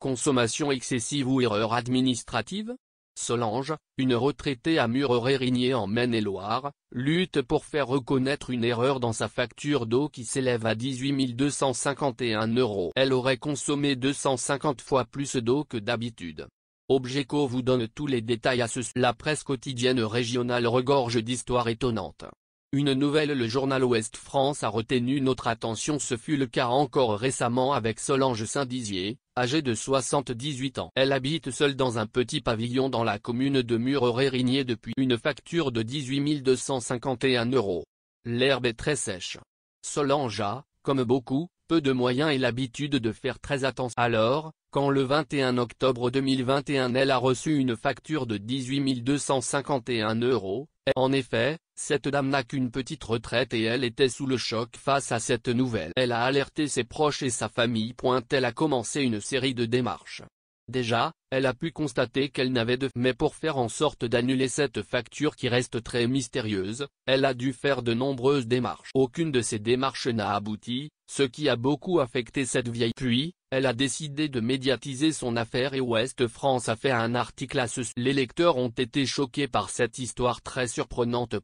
Consommation excessive ou erreur administrative Solange, une retraitée à mureur rigné en Maine-et-Loire, lutte pour faire reconnaître une erreur dans sa facture d'eau qui s'élève à 18 251 euros. Elle aurait consommé 250 fois plus d'eau que d'habitude. Objeco vous donne tous les détails à ce La presse quotidienne régionale regorge d'histoires étonnantes. Une nouvelle Le journal Ouest France a retenu notre attention ce fut le cas encore récemment avec Solange Saint-Dizier, âgée de 78 ans. Elle habite seule dans un petit pavillon dans la commune de ré rigné depuis une facture de 18 251 euros. L'herbe est très sèche. Solange a, comme beaucoup, peu de moyens et l'habitude de faire très attention. Alors, quand le 21 octobre 2021 elle a reçu une facture de 18 251 euros, en effet, cette dame n'a qu'une petite retraite et elle était sous le choc face à cette nouvelle. Elle a alerté ses proches et sa famille. Elle a commencé une série de démarches. Déjà, elle a pu constater qu'elle n'avait de mais pour faire en sorte d'annuler cette facture qui reste très mystérieuse, elle a dû faire de nombreuses démarches. Aucune de ces démarches n'a abouti, ce qui a beaucoup affecté cette vieille. Puis, elle a décidé de médiatiser son affaire et Ouest France a fait un article à ce sujet. Les lecteurs ont été choqués par cette histoire très surprenante.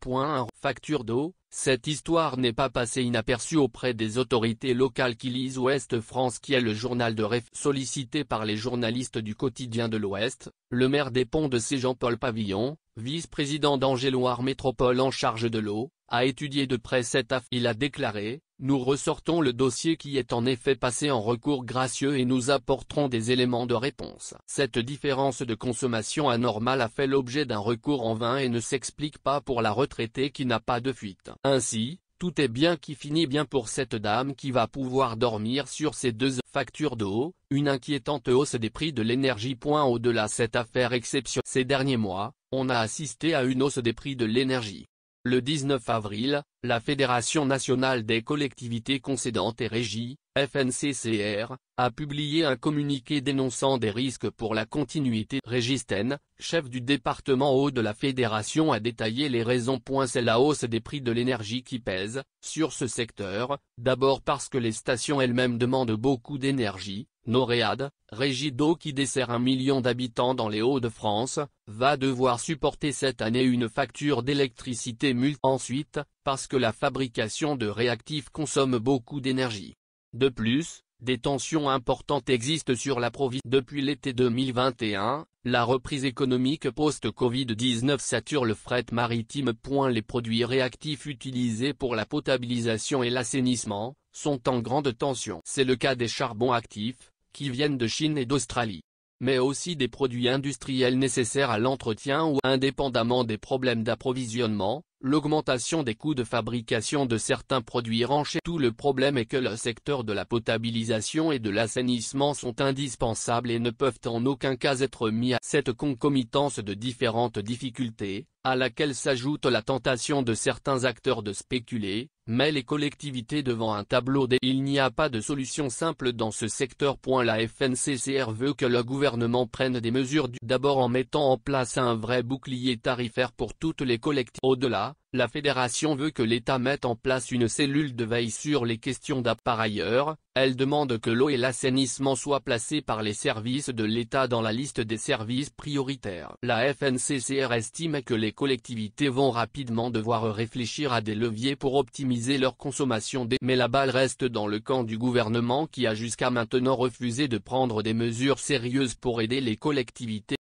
facture d'eau, cette histoire n'est pas passée inaperçue auprès des autorités locales qui lisent Ouest France qui est le journal de rêve sollicité par les journalistes du quotidien de l'Ouest, le maire des ponts de C. Jean-Paul Pavillon, vice-président d'Angéloire Métropole en charge de l'eau, a étudié de près cette affaire. Il a déclaré, nous ressortons le dossier qui est en effet passé en recours gracieux et nous apporterons des éléments de réponse. Cette différence de consommation anormale a fait l'objet d'un recours en vain et ne s'explique pas pour la retraitée qui n'a pas de fuite. Ainsi, tout est bien qui finit bien pour cette dame qui va pouvoir dormir sur ses deux factures d'eau, une inquiétante hausse des prix de l'énergie. Au-delà cette affaire exceptionnelle ces derniers mois, on a assisté à une hausse des prix de l'énergie. Le 19 avril, la Fédération nationale des collectivités concédantes et régies, FNCCR, a publié un communiqué dénonçant des risques pour la continuité. Régistène, chef du département haut de la Fédération a détaillé les raisons. C'est la hausse des prix de l'énergie qui pèse, sur ce secteur, d'abord parce que les stations elles-mêmes demandent beaucoup d'énergie, Noréade, régie d'eau qui dessert un million d'habitants dans les Hauts-de-France, va devoir supporter cette année une facture d'électricité multiple. ensuite, parce que la fabrication de réactifs consomme beaucoup d'énergie. De plus, des tensions importantes existent sur la province depuis l'été 2021, la reprise économique post-Covid-19 sature le fret maritime. Les produits réactifs utilisés pour la potabilisation et l'assainissement, sont en grande tension. C'est le cas des charbons actifs, qui viennent de Chine et d'Australie. Mais aussi des produits industriels nécessaires à l'entretien ou indépendamment des problèmes d'approvisionnement, l'augmentation des coûts de fabrication de certains produits rend tout le problème est que le secteur de la potabilisation et de l'assainissement sont indispensables et ne peuvent en aucun cas être mis à cette concomitance de différentes difficultés, à laquelle s'ajoute la tentation de certains acteurs de spéculer, mais les collectivités devant un tableau des il n'y a pas de solution simple dans ce secteur. La FNCCR veut que le gouvernement prenne des mesures d'abord en mettant en place un vrai bouclier tarifaire pour toutes les collectivités. Au-delà, la fédération veut que l'État mette en place une cellule de veille sur les questions d'appareilleurs, elle demande que l'eau et l'assainissement soient placés par les services de l'État dans la liste des services prioritaires. La FNCCR estime que les collectivités vont rapidement devoir réfléchir à des leviers pour optimiser leur consommation d'eau. Mais la balle reste dans le camp du gouvernement qui a jusqu'à maintenant refusé de prendre des mesures sérieuses pour aider les collectivités.